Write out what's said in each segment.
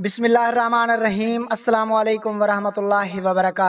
बिसमीम अल्लाम वरहमल वबरक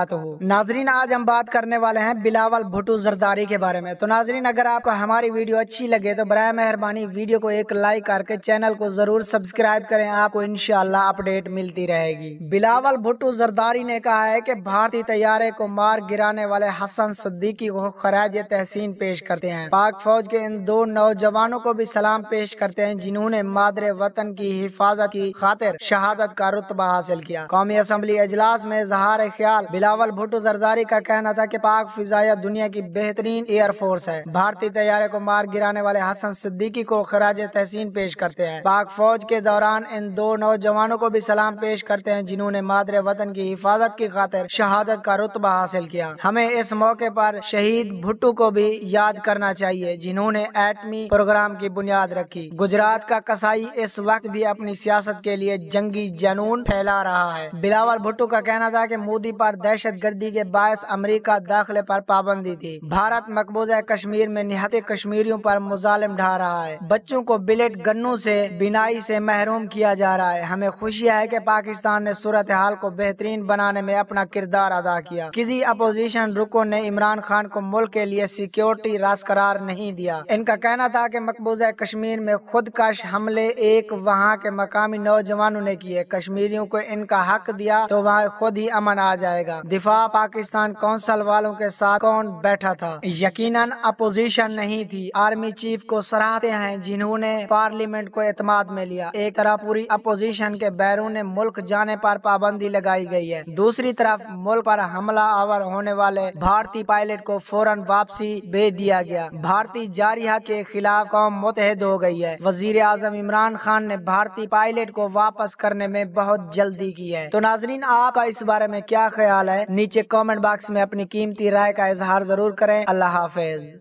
नाजरीन आज हम बात करने वाले हैं बिलावल भुटू जरदारी के बारे में तो नाजरीन अगर आपको हमारी वीडियो अच्छी लगे तो बर मेहरबानी वीडियो को एक लाइक करके चैनल को जरूर सब्सक्राइब करें आपको इनशाला अपडेट मिलती रहेगी बिलावल भुट्टो जरदारी ने कहा है की भारतीय तैयारे को मार गिराने वाले हसन सद्दीकी को खराज तहसीन पेश करते हैं पाक फौज के इन दो नौजवानों को भी सलाम पेश करते हैं जिन्होंने मादरे वतन की हिफाजत की खातिर शहादत क्यादत का रुतबा हासिल किया कौमी असम्बली अजलास में इजहार ख्याल बिलावल भुट्टो जरदारी का कहना था की पाक फिजाया दुनिया की बेहतरीन एयरफोर्स है भारतीय तैयारे को मार गिराने वाले हसन सिद्दीकी को खराज तहसीन पेश करते हैं पाक फौज के दौरान इन दो नौजवानों को भी सलाम पेश करते हैं जिन्होंने मादरे वतन की हिफाजत की खातिर शहादत का रुतबा हासिल किया हमें इस मौके पर शहीद भुट्टू को भी याद करना चाहिए जिन्होंने एटमी प्रोग्राम की बुनियाद रखी गुजरात का कसाई इस वक्त भी अपनी सियासत के लिए जंगी जनून फैला रहा है बिलावल भुट्टो का कहना था की मोदी पर दहशत गर्दी के बायस अमरीका दाखिले पर पाबंदी थी भारत मकबूजा कश्मीर में निहते कश्मीरियों पर मुजालिम ढा रहा है बच्चों को बिलेट गन्नों से बिनाई से महरूम किया जा रहा है हमें खुशी है कि पाकिस्तान ने सूरत हाल को बेहतरीन बनाने में अपना किरदार अदा किया किसी अपोजिशन रुको ने इमरान खान को मुल्क के लिए सिक्योरिटी रास करार नहीं दिया इनका कहना था की मकबूजा कश्मीर में खुदकश हमले एक वहाँ के मकामी नौजवानों ने किए लिए कश्मीरियों को इनका हक दिया तो वहाँ खुद ही अमन आ जाएगा दिफा पाकिस्तान कौंसल वालों के साथ कौन बैठा था यकीन अपोजिशन नहीं थी आर्मी चीफ को सराहते हैं जिन्होंने पार्लियामेंट को एतमाद में लिया एक तरह पूरी अपोजिशन के बैरून मुल्क जाने पर पाबंदी लगाई गई है दूसरी तरफ मुल्क पर हमला आवर होने वाले भारतीय पायलट को फौरन वापसी भेज दिया गया भारतीय जारिया के खिलाफ कौम मुतहद हो गई है वजीर आजम इमरान खान ने भारतीय पायलट को वापस करने में बहुत जल्दी की है तो नाजरीन आपका इस बारे में क्या ख्याल है नीचे कॉमेंट बॉक्स में अपनी कीमती राय का इजहार जरूर करें अल्लाह हाफिज